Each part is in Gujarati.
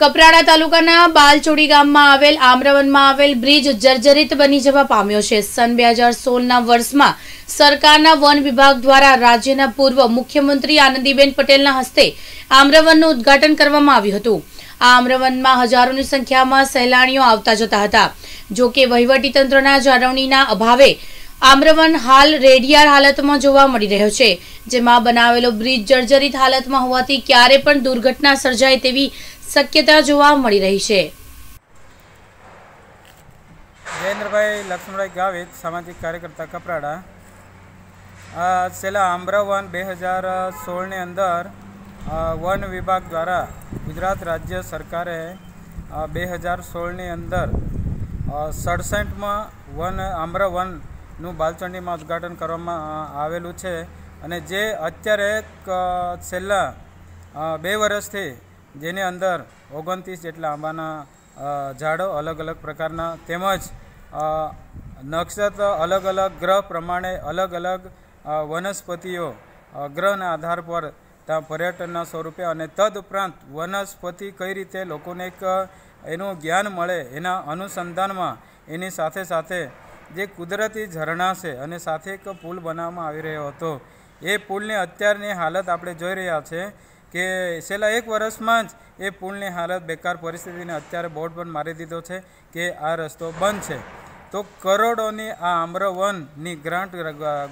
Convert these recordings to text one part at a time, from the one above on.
કપરાડા તાલુકાના બાલચોડી ગામમાં આવેલ આમરવનમાં આવેલ બ્રિજ જર્જરિત બની જવા પામ્યો છે સન બે હજાર સોળના વર્ષમાં સરકારના વન વિભાગ દ્વારા રાજ્યના પૂર્વ મુખ્યમંત્રી આનંદીબેન પટેલના હસ્તે આમરવનનું ઉદ્ઘાટન કરવામાં આવ્યું હતું આ આમરવનમાં હજારોની સંખ્યામાં સહેલાણીઓ આવતા જતા હતા જો કે વહીવટીતંત્રના જાળવણીના અભાવે આમ્રવન હાલ રેડિયાર હાલતમાં જોવા મળી રહ્યો છે જેમાં બનાવેલો બ્રિજ જર્જરિત હાલતમાં હોવાથી ક્યારે પણ દુર્ઘટના સર્જાય તેવી શક્યતા જોવા મળી રહી છે જયેન્દ્રભાઈ લક્ષ્મણભાઈ ગાવિત સામાજિક કાર્યકર્તા કપરાડા છેલ્લા આમ્રવન બે હજાર સોળની અંદર વન વિભાગ દ્વારા ગુજરાત રાજ્ય સરકારે બે હજાર સોળની અંદર સડસઠમાં વન આમ્રવન નું બાલચંડીમાં ઉદ્ઘાટન કરવામાં આવેલું છે અને જે અત્યારે છેલ્લા બે વર્ષથી જેની અંદર ઓગણત્રીસ જેટલા આંબાના ઝાડો અલગ અલગ પ્રકારના તેમજ નક્ષત્ર અલગ અલગ ગ્રહ પ્રમાણે અલગ અલગ વનસ્પતિઓ ગ્રહના આધાર પર ત્યાં પર્યટનના સ્વરૂપે અને તદઉપરાંત વનસ્પતિ કઈ રીતે લોકોને એક એનું જ્ઞાન મળે એના અનુસંધાનમાં એની સાથે સાથે જે કુદરતી ઝરણા છે અને સાથે એક પુલ બનાવવામાં આવી રહ્યો હતો એ પુલની અત્યારની હાલત આપણે જોઈ રહ્યા છે કે છેલ્લા એક વર્ષમાં જ એ પુલની હાલત બેકાર પરિસ્થિતિને અત્યારે બોર્ડ પણ મારી દીધો છે કે આ રસ્તો બંધ છે તો કરોડોની આ આમ્રવનની ગ્રાન્ટ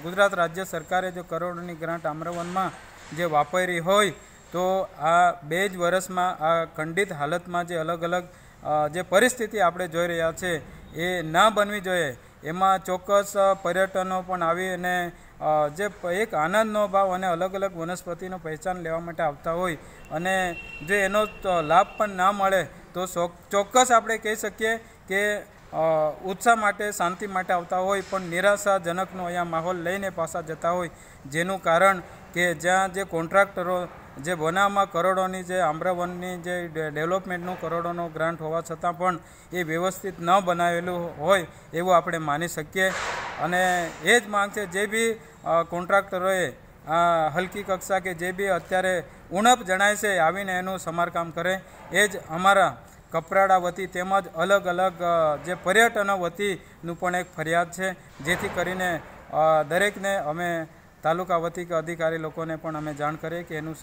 ગુજરાત રાજ્ય સરકારે જો કરોડોની ગ્રાન્ટ આમ્રવનમાં જે વાપરી હોય તો આ બે જ વર્ષમાં આ ખંડિત હાલતમાં જે અલગ અલગ જે પરિસ્થિતિ આપણે જોઈ રહ્યા છે એ ના બનવી જોઈએ એમાં ચોક્કસ પર્યટનો પણ આવી અને જે એક આનંદનો ભાવ અને અલગ અલગ વનસ્પતિનો પહેચાન લેવા માટે આવતા હોય અને જે એનો લાભ પણ ના મળે તો ચોક્કસ આપણે કહી શકીએ કે ઉત્સાહ માટે શાંતિ માટે આવતા હોય પણ નિરાશાજનકનો અહીંયા માહોલ લઈને પાછા જતા હોય જેનું કારણ કે જ્યાં જે કોન્ટ્રાક્ટરો જે બનાવમાં કરોડોની જે આમ્રવનની જે ડેવલપમેન્ટનું કરોડોનો ગ્રાન્ટ હોવા છતાં પણ એ વ્યવસ્થિત ન બનાવેલું હોય એવું આપણે માની શકીએ અને એ જ માંગ છે જે બી કોન્ટ્રાક્ટરોએ હલકી કક્ષા કે જે બી અત્યારે ઉણપ જણાય છે આવીને એનું સમારકામ કરે એ જ અમારા કપરાડા વતી તેમજ અલગ અલગ જે પર્યટનો વતીનું પણ એક ફરિયાદ છે જેથી કરીને દરેકને અમે તાલુકા વતી કે અધિકારી લોકોને પણ અમે જાણ કરીએ કે એનું